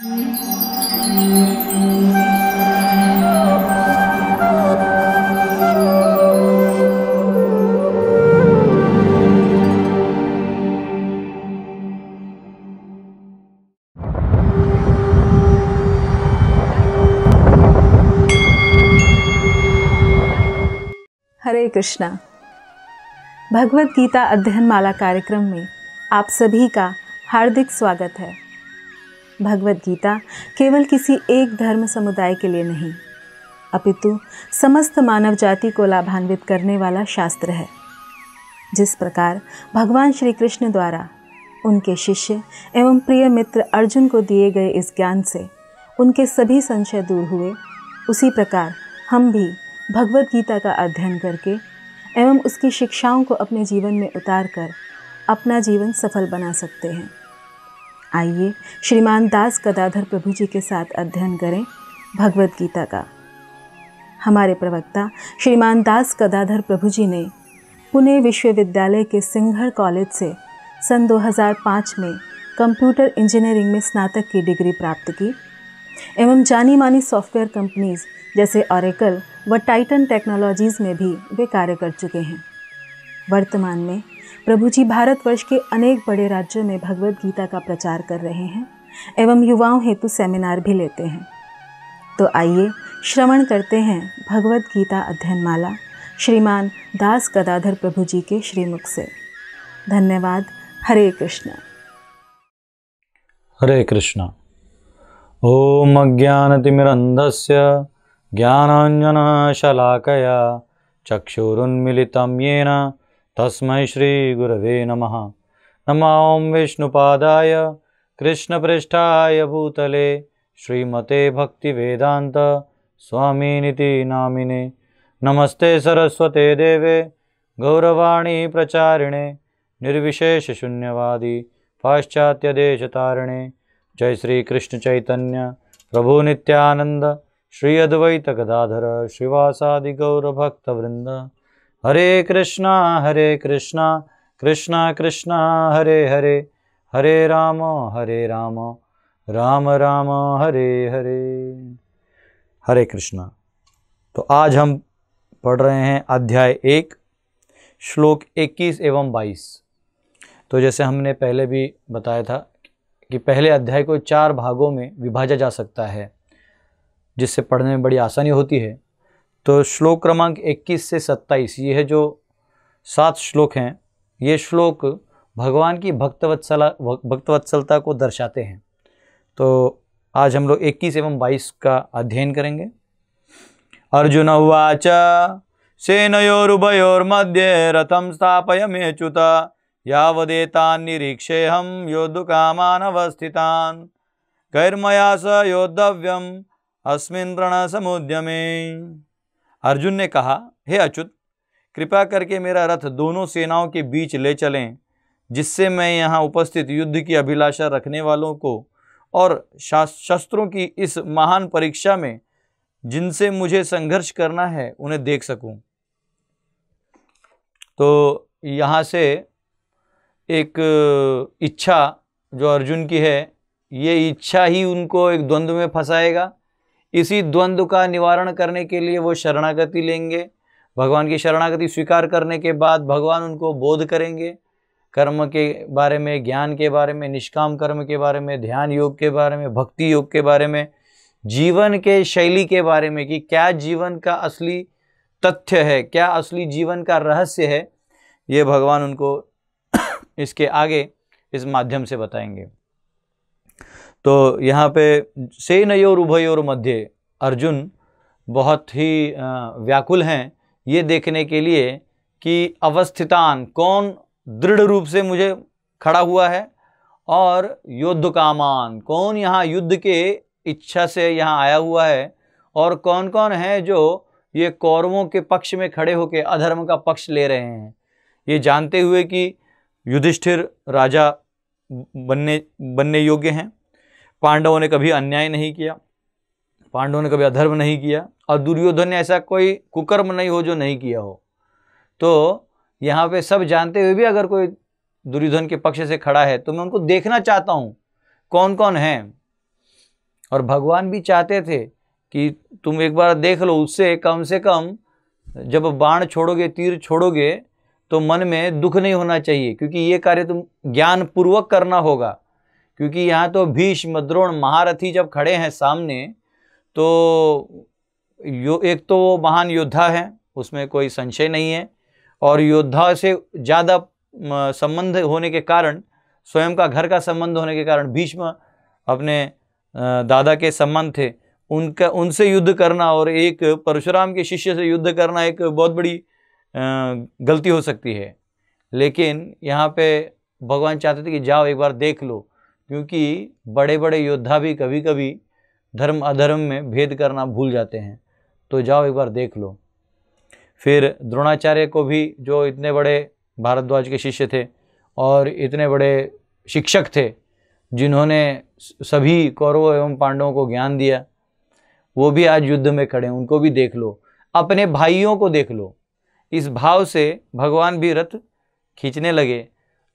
हरे कृष्णा भगवत गीता अध्ययन माला कार्यक्रम में आप सभी का हार्दिक स्वागत है भगवत गीता केवल किसी एक धर्म समुदाय के लिए नहीं अपितु समस्त मानव जाति को लाभान्वित करने वाला शास्त्र है जिस प्रकार भगवान श्री कृष्ण द्वारा उनके शिष्य एवं प्रिय मित्र अर्जुन को दिए गए इस ज्ञान से उनके सभी संशय दूर हुए उसी प्रकार हम भी भगवत गीता का अध्ययन करके एवं उसकी शिक्षाओं को अपने जीवन में उतार कर अपना जीवन सफल बना सकते हैं आइए श्रीमान दास गदाधर प्रभु जी के साथ अध्ययन करें भगवत गीता का हमारे प्रवक्ता श्रीमान दास गदाधर प्रभु जी ने पुणे विश्वविद्यालय के सिंघर कॉलेज से सन 2005 में कंप्यूटर इंजीनियरिंग में स्नातक की डिग्री प्राप्त की एवं जानी मानी सॉफ्टवेयर कंपनीज जैसे ऑरेकल व टाइटन टेक्नोलॉजीज़ में भी वे कार्य कर चुके हैं वर्तमान में प्रभु जी भारतवर्ष के अनेक बड़े राज्यों में भगवद गीता का प्रचार कर रहे हैं एवं युवाओं हेतु सेमिनार भी लेते हैं तो आइए श्रवण करते हैं भगवद गीता अध्ययन माला श्रीमान दास गदाधर प्रभु जी के श्रीमुख से धन्यवाद हरे कृष्ण हरे कृष्ण ओम अज्ञानतिमिरन्धस्य ज्ञानाञ्जनशलाकया चक्षुरुन्मिलितं येन तस्म श्रीगुरव नम नम ॐ विष्णुपादाय कृष्णपृष्ठाय भूतले श्रीमते भक्तिवेदान्त स्वामिनिति नामिने नमस्ते सरस्वते देवे गौरवाणी प्रचारिणे निर्विशेषशून्यवादी पाश्चात्यदेशतारिणे जय श्रीकृष्णचैतन्य प्रभुनित्यानन्द श्री अद्वैतगदाधर श्रीवासादिगौरभक्तवृन्द हरे कृष्णा हरे कृष्णा कृष्णा कृष्णा हरे हरे हरे राम हरे राम राम राम हरे हरे हरे कृष्णा तो आज हम पढ़ रहे हैं अध्याय एक श्लोक 21 एवं 22 तो जैसे हमने पहले भी बताया था कि पहले अध्याय को चार भागों में विभाजा जा सकता है जिससे पढ़ने में बड़ी आसानी होती है तो श्लोक क्रमांक 21 से 27 ये है जो सात श्लोक हैं ये श्लोक भगवान की भक्तवत्सला भक्तवत्सलता को दर्शाते हैं तो आज हम लोग इक्कीस एवं बाईस का अध्ययन करेंगे अर्जुन उवाच मध्य रथम स्थापय मेच्युत यावदेतान् कामान योद्धुकामानवस्थितान् गैर्मया स योद्धव्यम् अस्मिन् प्रणसमुद्यमे अर्जुन ने कहा हे अच्युत कृपा करके मेरा रथ दोनों सेनाओं के बीच ले चलें जिससे मैं यहाँ उपस्थित युद्ध की अभिलाषा रखने वालों को और शस्त्रों की इस महान परीक्षा में जिनसे मुझे संघर्ष करना है उन्हें देख सकूं। तो यहाँ से एक इच्छा जो अर्जुन की है ये इच्छा ही उनको एक द्वंद्व में फंसाएगा इसी द्वंद्व का निवारण करने के लिए वो शरणागति लेंगे भगवान की शरणागति स्वीकार करने के बाद भगवान उनको बोध करेंगे कर्म के बारे में ज्ञान के बारे में निष्काम कर्म के बारे में ध्यान योग के बारे में भक्ति योग के बारे में जीवन के शैली के बारे में कि क्या जीवन का असली तथ्य है क्या असली जीवन का रहस्य है ये भगवान उनको इसके आगे इस माध्यम से बताएंगे तो यहाँ पे नयोर उभयोर मध्य अर्जुन बहुत ही व्याकुल हैं ये देखने के लिए कि अवस्थितान कौन दृढ़ रूप से मुझे खड़ा हुआ है और युद्ध कामान कौन यहाँ युद्ध के इच्छा से यहाँ आया हुआ है और कौन कौन है जो ये कौरवों के पक्ष में खड़े होकर अधर्म का पक्ष ले रहे हैं ये जानते हुए कि युधिष्ठिर राजा बनने बनने योग्य हैं पांडवों ने कभी अन्याय नहीं किया पांडवों ने कभी अधर्म नहीं किया और दुर्योधन ने ऐसा कोई कुकर्म नहीं हो जो नहीं किया हो तो यहाँ पे सब जानते हुए भी अगर कोई दुर्योधन के पक्ष से खड़ा है तो मैं उनको देखना चाहता हूँ कौन कौन है और भगवान भी चाहते थे कि तुम एक बार देख लो उससे कम से कम जब बाण छोड़ोगे तीर छोड़ोगे तो मन में दुख नहीं होना चाहिए क्योंकि ये कार्य तुम ज्ञानपूर्वक करना होगा क्योंकि यहाँ तो भीष्म द्रोण महारथी जब खड़े हैं सामने तो यो एक तो वो महान योद्धा हैं उसमें कोई संशय नहीं है और योद्धा से ज़्यादा संबंध होने के कारण स्वयं का घर का संबंध होने के कारण भीष्म अपने दादा के संबंध थे उनका उनसे युद्ध करना और एक परशुराम के शिष्य से युद्ध करना एक बहुत बड़ी गलती हो सकती है लेकिन यहाँ पे भगवान चाहते थे कि जाओ एक बार देख लो क्योंकि बड़े बड़े योद्धा भी कभी कभी धर्म अधर्म में भेद करना भूल जाते हैं तो जाओ एक बार देख लो फिर द्रोणाचार्य को भी जो इतने बड़े भारद्वाज के शिष्य थे और इतने बड़े शिक्षक थे जिन्होंने सभी कौरवों एवं पांडवों को ज्ञान दिया वो भी आज युद्ध में खड़े हैं उनको भी देख लो अपने भाइयों को देख लो इस भाव से भगवान भी रथ खींचने लगे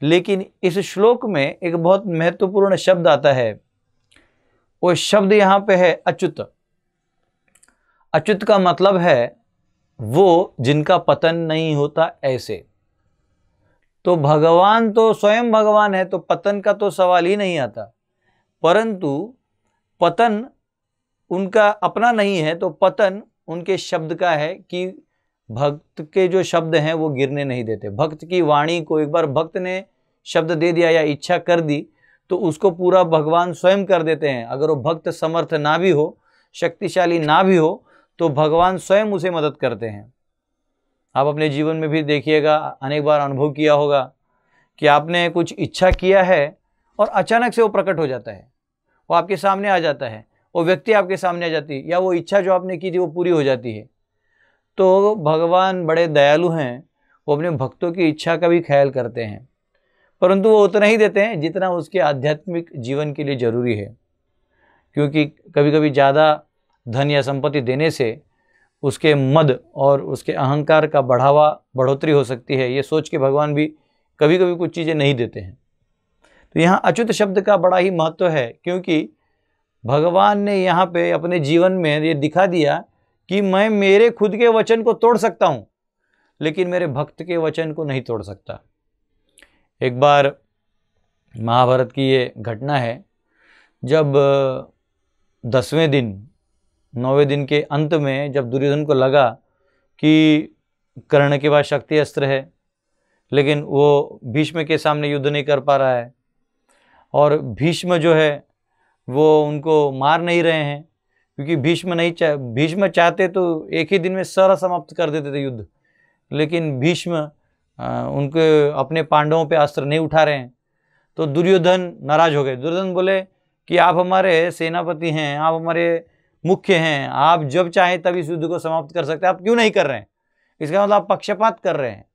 लेकिन इस श्लोक में एक बहुत महत्वपूर्ण शब्द आता है वो शब्द यहाँ पे है अच्युत अच्युत का मतलब है वो जिनका पतन नहीं होता ऐसे तो भगवान तो स्वयं भगवान है तो पतन का तो सवाल ही नहीं आता परंतु पतन उनका अपना नहीं है तो पतन उनके शब्द का है कि भक्त के जो शब्द हैं वो गिरने नहीं देते भक्त की वाणी को एक बार भक्त ने शब्द दे दिया या इच्छा कर दी तो उसको पूरा भगवान स्वयं कर देते हैं अगर वो भक्त समर्थ ना भी हो शक्तिशाली ना भी हो तो भगवान स्वयं उसे मदद करते हैं आप अपने जीवन में भी देखिएगा अनेक बार अनुभव किया होगा कि आपने कुछ इच्छा किया है और अचानक से वो प्रकट हो जाता है वो आपके सामने आ जाता है वो व्यक्ति आपके सामने आ जाती है या वो इच्छा जो आपने की थी वो पूरी हो जाती है तो भगवान बड़े दयालु हैं वो अपने भक्तों की इच्छा का भी ख्याल करते हैं परंतु वो उतना ही देते हैं जितना उसके आध्यात्मिक जीवन के लिए ज़रूरी है क्योंकि कभी कभी ज़्यादा धन या संपत्ति देने से उसके मद और उसके अहंकार का बढ़ावा बढ़ोतरी हो सकती है ये सोच के भगवान भी कभी कभी कुछ चीज़ें नहीं देते हैं तो यहाँ अच्युत शब्द का बड़ा ही महत्व है क्योंकि भगवान ने यहाँ पे अपने जीवन में ये दिखा दिया कि मैं मेरे खुद के वचन को तोड़ सकता हूँ लेकिन मेरे भक्त के वचन को नहीं तोड़ सकता एक बार महाभारत की ये घटना है जब दसवें दिन नौवें दिन के अंत में जब दुर्योधन को लगा कि कर्ण के पास शक्ति अस्त्र है लेकिन वो भीष्म के सामने युद्ध नहीं कर पा रहा है और भीष्म जो है वो उनको मार नहीं रहे हैं क्योंकि भीष्म नहीं चाह भीष्म चाहते तो एक ही दिन में सारा समाप्त कर देते थे युद्ध लेकिन भीष्म उनके अपने पांडवों पे अस्त्र नहीं उठा रहे हैं तो दुर्योधन नाराज हो गए दुर्योधन बोले कि आप हमारे सेनापति हैं आप हमारे मुख्य हैं आप जब चाहें तब इस युद्ध को समाप्त कर सकते हैं आप क्यों नहीं कर रहे हैं इसका मतलब आप पक्षपात कर रहे हैं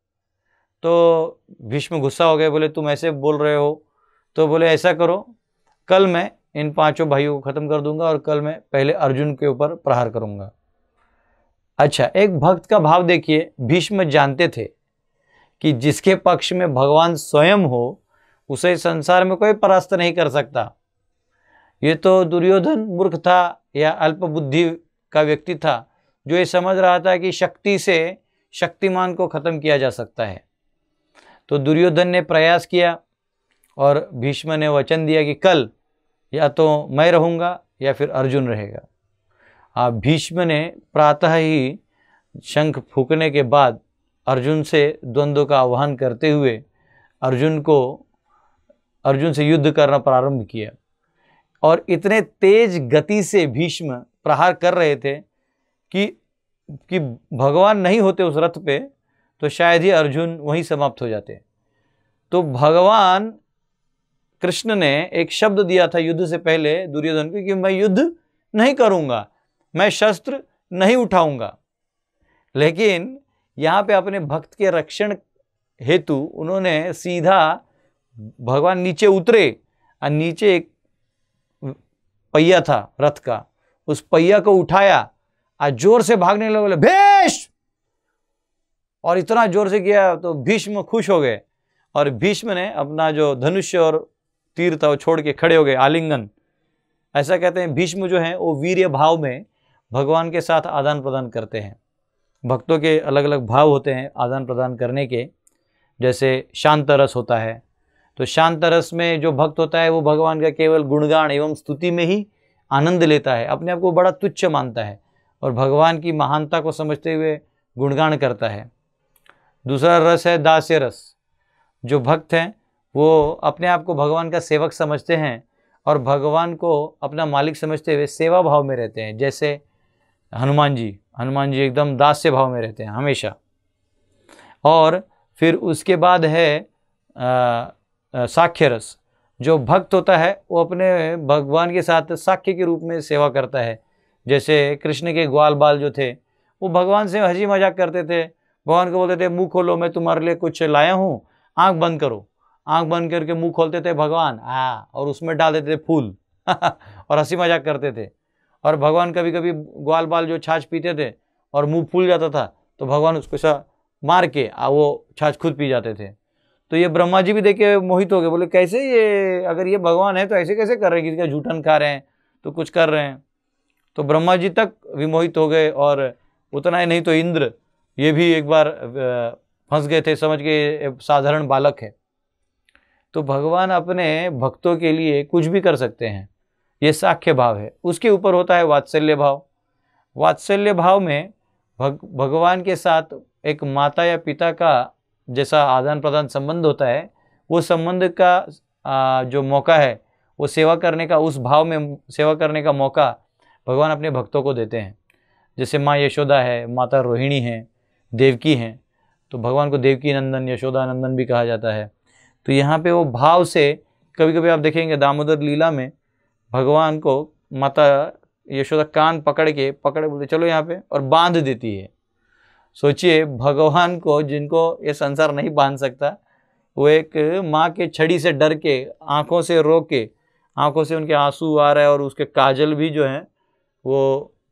तो भीष्म गुस्सा हो गए बोले तुम ऐसे बोल रहे हो तो बोले ऐसा करो कल मैं इन पांचों भाइयों को ख़त्म कर दूंगा और कल मैं पहले अर्जुन के ऊपर प्रहार करूंगा अच्छा एक भक्त का भाव देखिए भीष्म जानते थे कि जिसके पक्ष में भगवान स्वयं हो उसे संसार में कोई परास्त नहीं कर सकता ये तो दुर्योधन मूर्ख था या अल्पबुद्धि का व्यक्ति था जो ये समझ रहा था कि शक्ति से शक्तिमान को ख़त्म किया जा सकता है तो दुर्योधन ने प्रयास किया और भीष्म ने वचन दिया कि कल या तो मैं रहूँगा या फिर अर्जुन रहेगा आप भीष्म ने प्रातः ही शंख फूकने के बाद अर्जुन से द्वंद्व का आह्वान करते हुए अर्जुन को अर्जुन से युद्ध करना प्रारंभ किया और इतने तेज गति से भीष्म प्रहार कर रहे थे कि कि भगवान नहीं होते उस रथ पे तो शायद ही अर्जुन वहीं समाप्त हो जाते तो भगवान कृष्ण ने एक शब्द दिया था युद्ध से पहले दुर्योधन को कि मैं युद्ध नहीं करूँगा मैं शस्त्र नहीं उठाऊंगा लेकिन यहाँ पे अपने भक्त के रक्षण हेतु उन्होंने सीधा भगवान नीचे उतरे और नीचे एक पहिया था रथ का उस पहिया को उठाया और जोर से भागने लगे बोले भेष और इतना जोर से किया तो भीष्म खुश हो गए और भीष्म ने अपना जो धनुष और तीर वो छोड़ के खड़े हो गए आलिंगन ऐसा कहते हैं भीष्म जो हैं वो वीर्य भाव में भगवान के साथ आदान प्रदान करते हैं भक्तों के अलग अलग भाव होते हैं आदान प्रदान करने के जैसे शांत रस होता है तो शांत रस में जो भक्त होता है वो भगवान का केवल गुणगान एवं स्तुति में ही आनंद लेता है अपने आप को बड़ा तुच्छ मानता है और भगवान की महानता को समझते हुए गुणगान करता है दूसरा रस है दास्य रस जो भक्त हैं वो अपने आप को भगवान का सेवक समझते हैं और भगवान को अपना मालिक समझते हुए सेवा भाव में रहते हैं जैसे हनुमान जी हनुमान जी एकदम दास्य भाव में रहते हैं हमेशा और फिर उसके बाद है साक्ष्य रस जो भक्त होता है वो अपने भगवान के साथ साक्ष्य के रूप में सेवा करता है जैसे कृष्ण के ग्वाल बाल जो थे वो भगवान से हजी मजाक करते थे भगवान को बोलते थे मुँह खोलो मैं तुम्हारे लिए कुछ लाया हूँ आँख बंद करो आंख बंद करके मुंह खोलते थे भगवान हाँ और उसमें डाल देते थे फूल और हंसी मजाक करते थे और भगवान कभी कभी ग्वाल बाल जो छाछ पीते थे और मुंह फूल जाता था तो भगवान उसको ऐसा मार के आ वो छाछ खुद पी जाते थे तो ये ब्रह्मा जी भी देखे मोहित हो गए बोले कैसे ये अगर ये भगवान है तो ऐसे कैसे कर रहे हैं किसी झूठन खा रहे हैं तो कुछ कर रहे हैं तो ब्रह्मा जी तक विमोहित हो गए और उतना ही नहीं तो इंद्र ये भी एक बार फंस गए थे समझ के साधारण बालक है तो भगवान अपने भक्तों के लिए कुछ भी कर सकते हैं ये साख्य भाव है उसके ऊपर होता है वात्सल्य भाव वात्सल्य भाव में भग भगवान के साथ एक माता या पिता का जैसा आदान प्रदान संबंध होता है वो संबंध का आ, जो मौका है वो सेवा करने का उस भाव में सेवा करने का मौका भगवान अपने भक्तों को देते हैं जैसे माँ यशोदा है माता रोहिणी है देवकी हैं तो भगवान को देवकी नंदन यशोदा नंदन भी कहा जाता है तो यहाँ पे वो भाव से कभी कभी आप देखेंगे दामोदर लीला में भगवान को माता यशोदा कान पकड़ के पकड़ बोलते चलो यहाँ पे और बांध देती है सोचिए भगवान को जिनको ये संसार नहीं बांध सकता वो एक माँ के छड़ी से डर के आँखों से रो के आँखों से उनके आंसू आ रहे हैं और उसके काजल भी जो हैं वो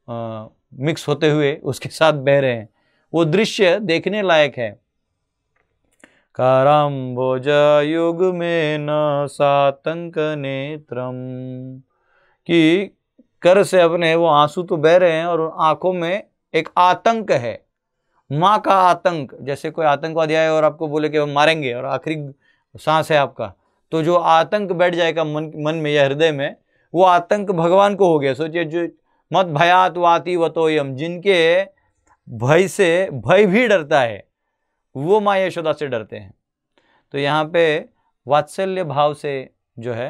आ, मिक्स होते हुए उसके साथ बह रहे हैं वो दृश्य देखने लायक है काराम्भोजयुग में न सातंक नेत्रम कि कर से अपने वो आंसू तो बह रहे हैं और आंखों में एक आतंक है माँ का आतंक जैसे कोई आतंकवादी आए और आपको बोले कि हम मारेंगे और आखिरी सांस है आपका तो जो आतंक बैठ जाएगा मन मन में या हृदय में वो आतंक भगवान को हो गया सोचिए जो मत भयात वाति वतोयम जिनके भय से भय भी डरता है वो माँ यशोदा से डरते हैं तो यहाँ पे वात्सल्य भाव से जो है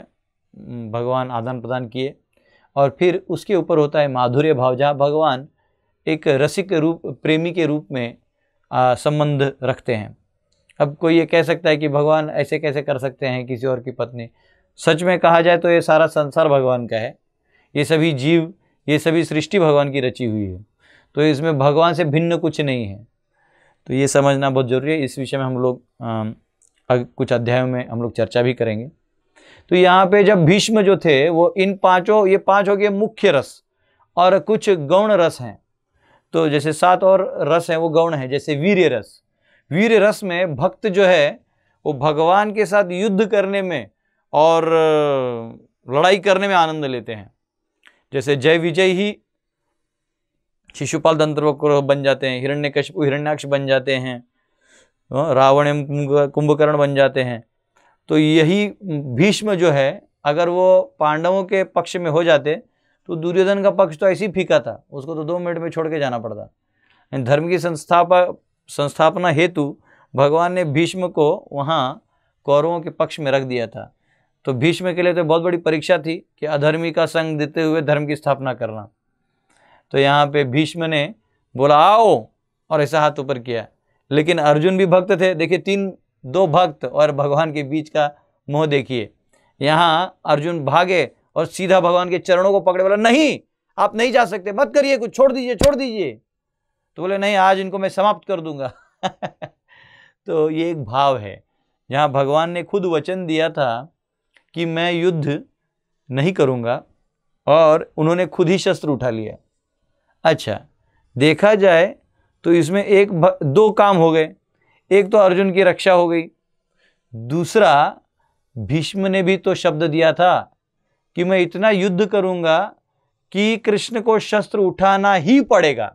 भगवान आदान प्रदान किए और फिर उसके ऊपर होता है माधुर्य भाव जहाँ भगवान एक रसिक रूप प्रेमी के रूप में संबंध रखते हैं अब कोई ये कह सकता है कि भगवान ऐसे कैसे कर सकते हैं किसी और की पत्नी सच में कहा जाए तो ये सारा संसार भगवान का है ये सभी जीव ये सभी सृष्टि भगवान की रची हुई है तो इसमें भगवान से भिन्न कुछ नहीं है तो ये समझना बहुत ज़रूरी है इस विषय में हम लोग कुछ अध्यायों में हम लोग चर्चा भी करेंगे तो यहाँ पे जब भीष्म जो थे वो इन पांचों ये पांच हो गए मुख्य रस और कुछ गौण रस हैं तो जैसे सात और रस हैं वो गौण है जैसे वीर्य रस वीर्य रस में भक्त जो है वो भगवान के साथ युद्ध करने में और लड़ाई करने में आनंद लेते हैं जैसे जय विजय ही शिशुपाल तंत्र बन जाते हैं हिरण्यकश हिरण्याक्ष बन जाते हैं हाँ, रावण एवं कुंभकर्ण बन जाते हैं तो यही भीष्म जो है अगर वो पांडवों के पक्ष में हो जाते तो दुर्योधन का पक्ष तो ऐसे ही फीका था उसको तो दो मिनट में छोड़ के जाना पड़ता धर्म की संस्थापा संस्थापना हेतु भगवान ने भीष्म को वहाँ कौरवों के पक्ष में रख दिया था तो भीष्म के लिए तो बहुत बड़ी परीक्षा थी कि अधर्मी का संग देते हुए धर्म की स्थापना करना तो यहाँ पे भीष्म ने बोला आओ और ऐसा हाथ ऊपर किया लेकिन अर्जुन भी भक्त थे देखिए तीन दो भक्त और भगवान के बीच का मोह देखिए यहाँ अर्जुन भागे और सीधा भगवान के चरणों को पकड़े बोला नहीं आप नहीं जा सकते मत करिए कुछ छोड़ दीजिए छोड़ दीजिए तो बोले नहीं आज इनको मैं समाप्त कर दूंगा तो ये एक भाव है जहाँ भगवान ने खुद वचन दिया था कि मैं युद्ध नहीं करूँगा और उन्होंने खुद ही शस्त्र उठा लिया अच्छा देखा जाए तो इसमें एक दो काम हो गए एक तो अर्जुन की रक्षा हो गई दूसरा भीष्म ने भी तो शब्द दिया था कि मैं इतना युद्ध करूंगा कि कृष्ण को शस्त्र उठाना ही पड़ेगा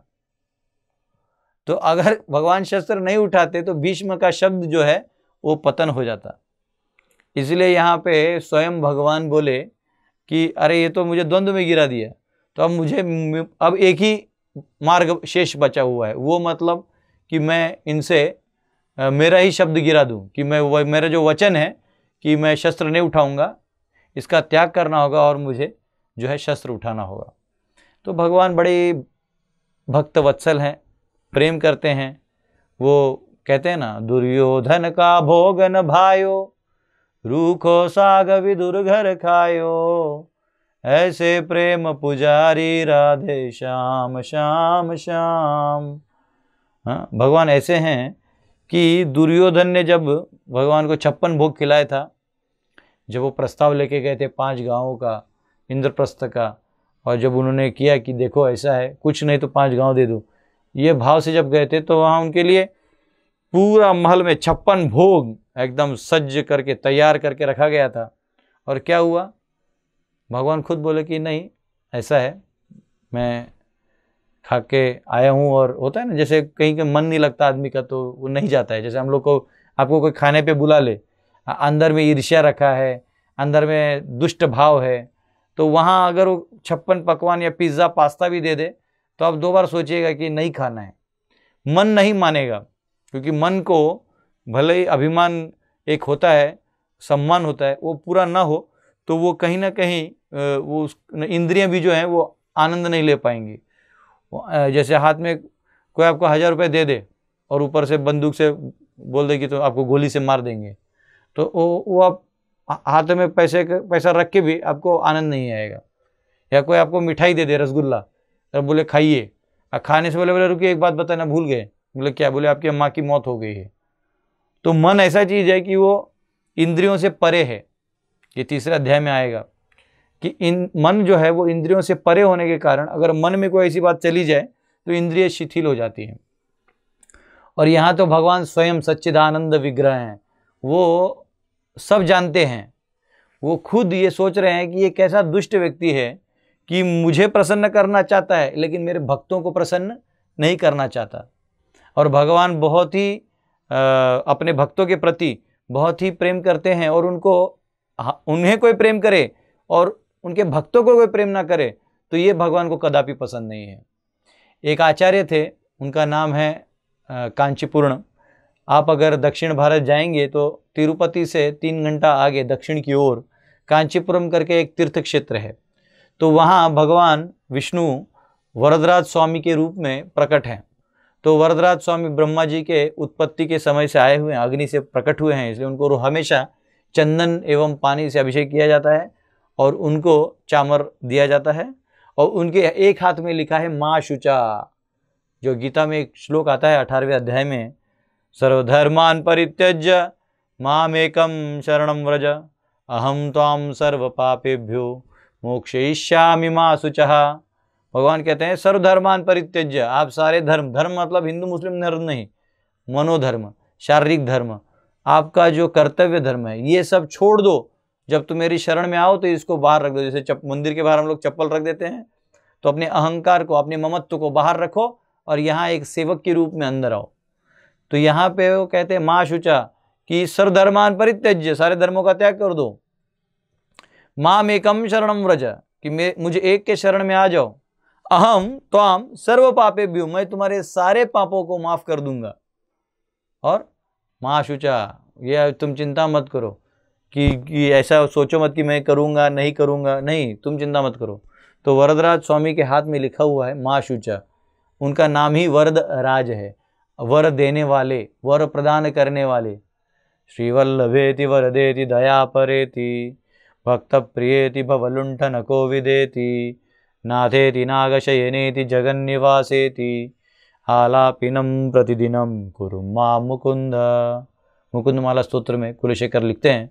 तो अगर भगवान शस्त्र नहीं उठाते तो भीष्म का शब्द जो है वो पतन हो जाता इसलिए यहाँ पे स्वयं भगवान बोले कि अरे ये तो मुझे द्वंद्व में गिरा दिया तो अब मुझे अब एक ही मार्ग शेष बचा हुआ है वो मतलब कि मैं इनसे मेरा ही शब्द गिरा दूं कि मैं वह मेरा जो वचन है कि मैं शस्त्र नहीं उठाऊंगा इसका त्याग करना होगा और मुझे जो है शस्त्र उठाना होगा तो भगवान बड़े भक्त वत्सल हैं प्रेम करते हैं वो कहते हैं ना दुर्योधन का भोगन भायो रूखो साग विदुर घर खायो ऐसे प्रेम पुजारी राधे श्याम श्याम श्याम हाँ भगवान ऐसे हैं कि दुर्योधन ने जब भगवान को छप्पन भोग खिलाया था जब वो प्रस्ताव लेके गए थे पांच गांवों का इंद्रप्रस्थ का और जब उन्होंने किया कि देखो ऐसा है कुछ नहीं तो पांच गांव दे दो ये भाव से जब गए थे तो वहाँ उनके लिए पूरा महल में छप्पन भोग एकदम सज्ज करके तैयार करके रखा गया था और क्या हुआ भगवान खुद बोले कि नहीं ऐसा है मैं खा के आया हूँ और होता है ना जैसे कहीं के मन नहीं लगता आदमी का तो वो नहीं जाता है जैसे हम लोग को आपको कोई खाने पे बुला ले अंदर में ईर्ष्या रखा है अंदर में दुष्ट भाव है तो वहाँ अगर वो छप्पन पकवान या पिज़्ज़ा पास्ता भी दे दे तो आप दो बार सोचिएगा कि नहीं खाना है मन नहीं मानेगा क्योंकि मन को भले ही अभिमान एक होता है सम्मान होता है वो पूरा ना हो तो वो कहीं ना कहीं वो उस इंद्रियाँ भी जो हैं वो आनंद नहीं ले पाएंगी जैसे हाथ में कोई आपको हज़ार रुपये दे दे और ऊपर से बंदूक से बोल दे कि तो आपको गोली से मार देंगे तो वो वो आप हाथ में पैसे पैसा रख के भी आपको आनंद नहीं आएगा या कोई आपको मिठाई दे दे रसगुल्ला तो बोले खाइए खाने से बोले बोले रुकिए एक बात बताना भूल गए बोले क्या बोले आपकी माँ की मौत हो गई है तो मन ऐसा चीज़ है कि वो इंद्रियों से परे है ये तीसरे अध्याय में आएगा कि इन मन जो है वो इंद्रियों से परे होने के कारण अगर मन में कोई ऐसी बात चली जाए तो इंद्रिय शिथिल हो जाती है और यहाँ तो भगवान स्वयं सच्चिदानंद विग्रह हैं वो सब जानते हैं वो खुद ये सोच रहे हैं कि ये कैसा दुष्ट व्यक्ति है कि मुझे प्रसन्न करना चाहता है लेकिन मेरे भक्तों को प्रसन्न नहीं करना चाहता और भगवान बहुत ही आ, अपने भक्तों के प्रति बहुत ही प्रेम करते हैं और उनको हाँ, उन्हें कोई प्रेम करे और उनके भक्तों को कोई प्रेम ना करे तो ये भगवान को कदापि पसंद नहीं है एक आचार्य थे उनका नाम है कांचीपूर्ण आप अगर दक्षिण भारत जाएंगे तो तिरुपति से तीन घंटा आगे दक्षिण की ओर कांचीपुरम करके एक तीर्थ क्षेत्र है तो वहाँ भगवान विष्णु वरदराज स्वामी के रूप में प्रकट हैं तो वरदराज स्वामी ब्रह्मा जी के उत्पत्ति के समय से आए हुए हैं अग्नि से प्रकट हुए हैं इसलिए उनको हमेशा चंदन एवं पानी से अभिषेक किया जाता है और उनको चामर दिया जाता है और उनके एक हाथ में लिखा है माँ शुचा जो गीता में एक श्लोक आता है अठारहवें अध्याय में सर्वधर्मान परित्यज मामेकम शरण व्रज अहम ताम सर्व पापेभ्यो मोक्षयिष्यामि माँ शुचहा भगवान कहते हैं सर्वधर्मान परित्यज्य आप सारे धर्म धर्म मतलब हिंदू मुस्लिम धर्म नहीं मनोधर्म शारीरिक धर्म आपका जो कर्तव्य धर्म है ये सब छोड़ दो जब तुम मेरी शरण में आओ तो इसको बाहर रख दो जैसे मंदिर के बाहर हम लोग चप्पल रख देते हैं तो अपने अहंकार को अपने ममत्व को बाहर रखो और यहाँ एक सेवक के रूप में अंदर आओ तो यहाँ पे वो कहते हैं माँ शुचा कि सर्वधर्मान परित्यज्य सारे धर्मों का त्याग कर दो माम एकम शरणम व्रज कि मे मुझे एक के शरण में आ जाओ अहम आम सर्व पापे भी मैं तुम्हारे सारे पापों को माफ कर दूंगा और महाशुचा यह तुम चिंता मत करो कि, कि ऐसा सोचो मत कि मैं करूँगा नहीं करूँगा नहीं तुम चिंता मत करो तो वरदराज स्वामी के हाथ में लिखा हुआ है महाशुचा उनका नाम ही वरद राज है वर देने वाले वर प्रदान करने वाले श्रीवल्लभेति वरदेति दया परे थी भक्त थी भवलुंठन को नागशयने थी जगन्निवासे थी आलापिनम प्रतिदिनम कुरु माँ मुकुंद मुकुंदमाला स्त्रोत्र में कुलशेखर लिखते हैं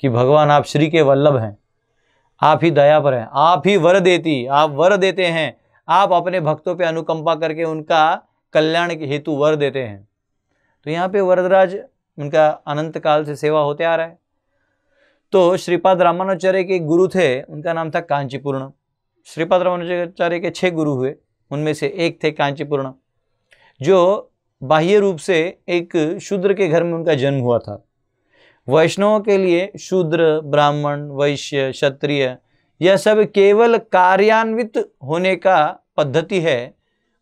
कि भगवान आप श्री के वल्लभ हैं आप ही दया पर हैं आप ही वर देती आप वर देते हैं आप अपने भक्तों पे अनुकंपा करके उनका कल्याण के हेतु वर देते हैं तो यहाँ पे वरदराज उनका अनंत काल से सेवा होते आ रहा है तो श्रीपाद रामानुचार्य के गुरु थे उनका नाम था कांचीपूर्ण श्रीपाद रामानुचार्य के छः गुरु हुए उनमें से एक थे कांचीपूर्ण जो बाह्य रूप से एक शूद्र के घर में उनका जन्म हुआ था वैष्णवों के लिए शूद्र ब्राह्मण वैश्य क्षत्रिय यह सब केवल कार्यान्वित होने का पद्धति है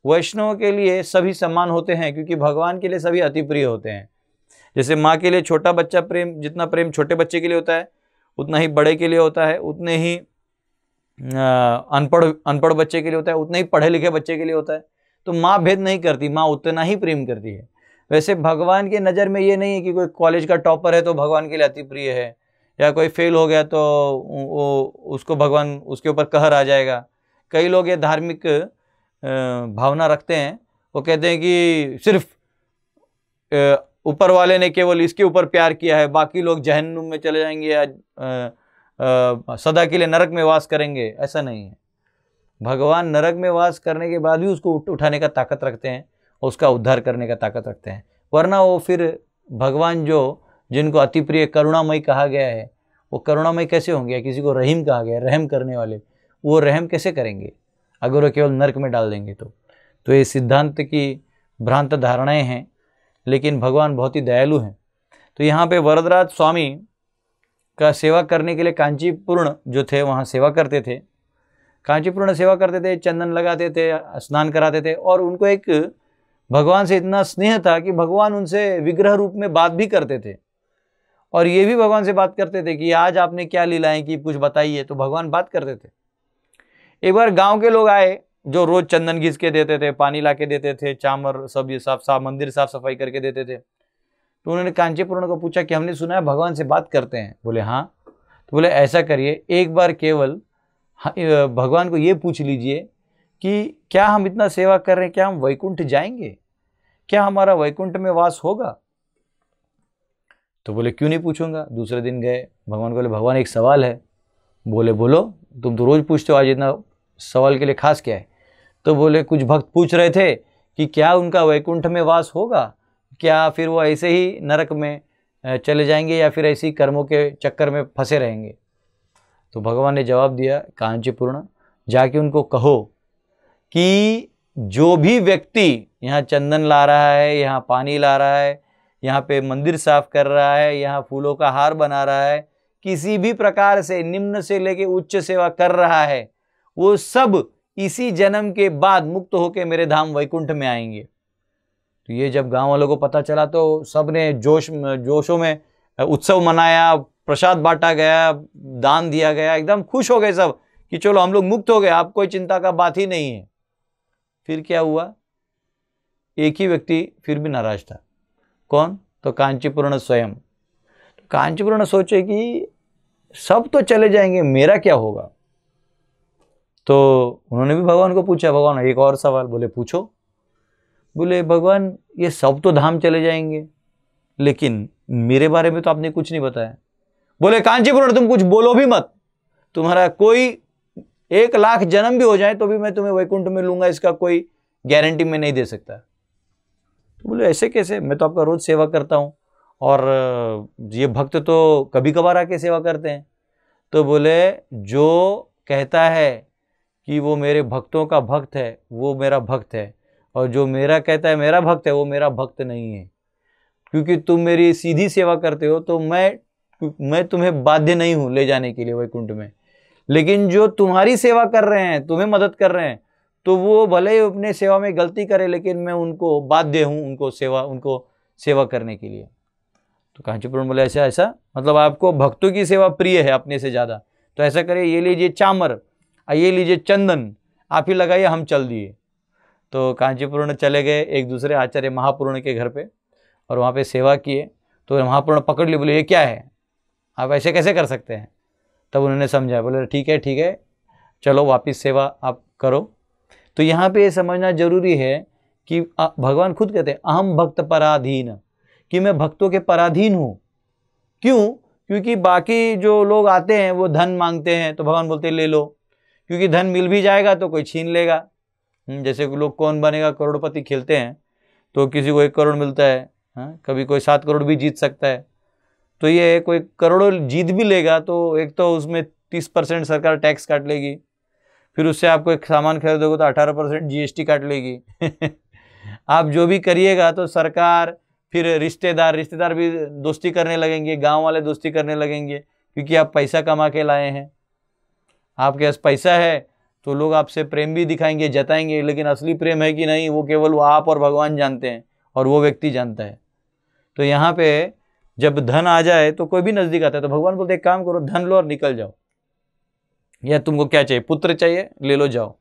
वैष्णव के लिए सभी समान होते हैं क्योंकि भगवान के लिए सभी अति प्रिय होते हैं जैसे माँ के लिए छोटा बच्चा प्रेम जितना प्रेम छोटे बच्चे के लिए होता है उतना ही बड़े के लिए होता है उतने ही अनपढ़ अनपढ़ बच्चे के लिए होता है उतने ही पढ़े लिखे बच्चे के लिए होता है तो माँ भेद नहीं करती माँ उतना ही प्रेम करती है वैसे भगवान की नज़र में ये नहीं है कि कोई कॉलेज का टॉपर है तो भगवान के लिए अति प्रिय है या कोई फेल हो गया तो वो उसको भगवान उसके ऊपर कहर आ जाएगा कई लोग ये धार्मिक भावना रखते हैं वो कहते हैं कि सिर्फ ऊपर वाले ने केवल इसके ऊपर प्यार किया है बाकी लोग जहन्नुम में चले जाएंगे या सदा के लिए नरक में वास करेंगे ऐसा नहीं है भगवान नरक में वास करने के बाद भी उसको उठाने का ताकत रखते हैं और उसका उद्धार करने का ताकत रखते हैं वरना वो फिर भगवान जो जिनको अति प्रिय करुणामय कहा गया है वो करुणामय कैसे होंगे किसी को रहीम कहा गया रहम करने वाले वो रहम कैसे करेंगे अगर वो केवल नर्क में डाल देंगे तो तो ये सिद्धांत की भ्रांत धारणाएं हैं लेकिन भगवान बहुत ही दयालु हैं तो यहाँ पे वरदराज स्वामी का सेवा करने के लिए कांचीपूर्ण जो थे वहाँ सेवा करते थे कांचीपूर्ण सेवा करते थे चंदन लगाते थे स्नान कराते थे और उनको एक भगवान से इतना स्नेह था कि भगवान उनसे विग्रह रूप में बात भी करते थे और ये भी भगवान से बात करते थे कि आज आपने क्या लीलाएं की कुछ बताइए तो भगवान बात करते थे एक बार गांव के लोग आए जो रोज चंदन घिस के देते थे पानी ला के देते थे चामर सब ये साफ साफ मंदिर साफ सफाई करके देते थे तो उन्होंने कांचीपूर्ण को पूछा कि हमने सुना है भगवान से बात करते हैं बोले हाँ तो बोले ऐसा करिए एक बार केवल हाँ, भगवान को ये पूछ लीजिए कि क्या हम इतना सेवा कर रहे हैं क्या हम वैकुंठ जाएंगे क्या हमारा वैकुंठ में वास होगा तो बोले क्यों नहीं पूछूंगा दूसरे दिन गए भगवान बोले भगवान एक सवाल है बोले बोलो तुम तो रोज़ पूछते हो आज इतना सवाल के लिए खास क्या है तो बोले कुछ भक्त पूछ रहे थे कि क्या उनका वैकुंठ में वास होगा क्या फिर वो ऐसे ही नरक में चले जाएंगे या फिर ऐसे ही कर्मों के चक्कर में फंसे रहेंगे तो भगवान ने जवाब दिया कांचीपूर्ण जाके उनको कहो कि जो भी व्यक्ति यहाँ चंदन ला रहा है यहाँ पानी ला रहा है यहाँ पे मंदिर साफ कर रहा है यहाँ फूलों का हार बना रहा है किसी भी प्रकार से निम्न से लेके उच्च सेवा कर रहा है वो सब इसी जन्म के बाद मुक्त होके मेरे धाम वैकुंठ में आएंगे तो ये जब गांव वालों को पता चला तो सब ने जोश जोशों में उत्सव मनाया प्रसाद बांटा गया दान दिया गया एकदम खुश हो गए सब कि चलो हम लोग मुक्त हो गए आप कोई चिंता का बात ही नहीं है फिर क्या हुआ एक ही व्यक्ति फिर भी नाराज था कौन तो कांचीपूर्ण स्वयं तो कांचीपूर्ण सोचे कि सब तो चले जाएंगे मेरा क्या होगा तो उन्होंने भी भगवान को पूछा भगवान एक और सवाल बोले पूछो बोले भगवान ये सब तो धाम चले जाएंगे लेकिन मेरे बारे में तो आपने कुछ नहीं बताया बोले कांचीपुरम तुम कुछ बोलो भी मत तुम्हारा कोई एक लाख जन्म भी हो जाए तो भी मैं तुम्हें वैकुंठ में लूंगा इसका कोई गारंटी मैं नहीं दे सकता तो बोले ऐसे कैसे मैं तो आपका रोज़ सेवा करता हूँ और ये भक्त तो कभी कभार आके सेवा करते हैं तो बोले जो कहता है कि वो मेरे भक्तों का भक्त है वो मेरा भक्त है और जो मेरा कहता है मेरा भक्त है वो मेरा भक्त नहीं है क्योंकि तुम मेरी सीधी सेवा करते हो तो मैं मैं तुम्हें बाध्य नहीं हूं ले जाने के लिए वैकुंठ में लेकिन जो तुम्हारी सेवा कर रहे हैं तुम्हें मदद कर रहे हैं तो वो भले ही अपने सेवा में गलती करे लेकिन मैं उनको बाध्य हूँ उनको सेवा उनको सेवा करने के लिए तो कांचीपुरम बोले ऐसा ऐसा मतलब आपको भक्तों की सेवा प्रिय है अपने से ज़्यादा तो ऐसा करिए ये लीजिए चामर ये लीजिए चंदन आप ही लगाइए हम चल दिए तो कांचीपुरण चले गए एक दूसरे आचार्य महापूर्ण के घर पे और वहाँ पे सेवा किए तो महापूर्ण पकड़ लिए बोले ये क्या है आप ऐसे कैसे कर सकते हैं तब उन्होंने समझा बोले ठीक है ठीक है चलो वापिस सेवा आप करो तो यहाँ पे ये समझना जरूरी है कि भगवान खुद कहते हैं अहम भक्त पराधीन कि मैं भक्तों के पराधीन हूँ क्यों क्योंकि बाकी जो लोग आते हैं वो धन मांगते हैं तो भगवान बोलते ले लो क्योंकि धन मिल भी जाएगा तो कोई छीन लेगा हम्म, जैसे लोग कौन बनेगा करोड़पति खेलते हैं तो किसी को एक करोड़ मिलता है हा? कभी कोई सात करोड़ भी जीत सकता है तो ये कोई करोड़ों जीत भी लेगा तो एक तो उसमें तीस परसेंट सरकार टैक्स काट लेगी फिर उससे आपको एक सामान खरीदोगे तो अठारह परसेंट जी काट लेगी आप जो भी करिएगा तो सरकार फिर रिश्तेदार रिश्तेदार भी दोस्ती करने लगेंगे गांव वाले दोस्ती करने लगेंगे क्योंकि आप पैसा कमा के लाए हैं आपके पास पैसा है तो लोग आपसे प्रेम भी दिखाएंगे जताएंगे लेकिन असली प्रेम है कि नहीं वो केवल वो आप और भगवान जानते हैं और वो व्यक्ति जानता है तो यहाँ पे जब धन आ जाए तो कोई भी नज़दीक आता है तो भगवान बोलते एक काम करो धन लो और निकल जाओ या तुमको क्या चाहिए पुत्र चाहिए ले लो जाओ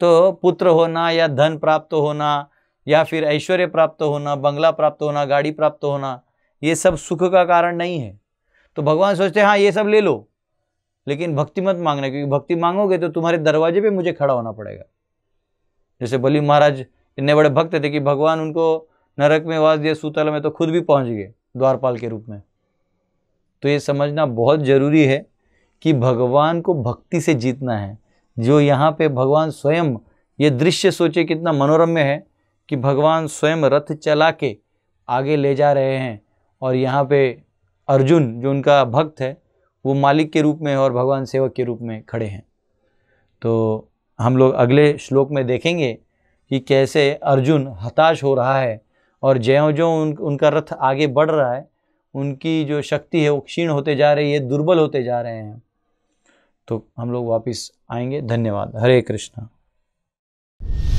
तो पुत्र होना या धन प्राप्त होना या फिर ऐश्वर्य प्राप्त होना बंगला प्राप्त होना गाड़ी प्राप्त होना ये सब सुख का कारण नहीं है तो भगवान सोचते हैं हाँ ये सब ले लो लेकिन भक्ति मत मांगना क्योंकि भक्ति मांगोगे तो तुम्हारे दरवाजे पे मुझे खड़ा होना पड़ेगा जैसे बलि महाराज इतने बड़े भक्त थे कि भगवान उनको नरक में वास दिया सूतल में तो खुद भी पहुंच गए द्वारपाल के रूप में तो ये समझना बहुत ज़रूरी है कि भगवान को भक्ति से जीतना है जो यहाँ पे भगवान स्वयं ये दृश्य सोचे कितना मनोरम्य है कि भगवान स्वयं रथ चला के आगे ले जा रहे हैं और यहाँ पे अर्जुन जो उनका भक्त है वो मालिक के रूप में और भगवान सेवक के रूप में खड़े हैं तो हम लोग अगले श्लोक में देखेंगे कि कैसे अर्जुन हताश हो रहा है और ज्यों ज्यों उन, उनका रथ आगे बढ़ रहा है उनकी जो शक्ति है वो क्षीण होते जा रही है दुर्बल होते जा रहे हैं तो हम लोग वापस आएंगे धन्यवाद हरे कृष्णा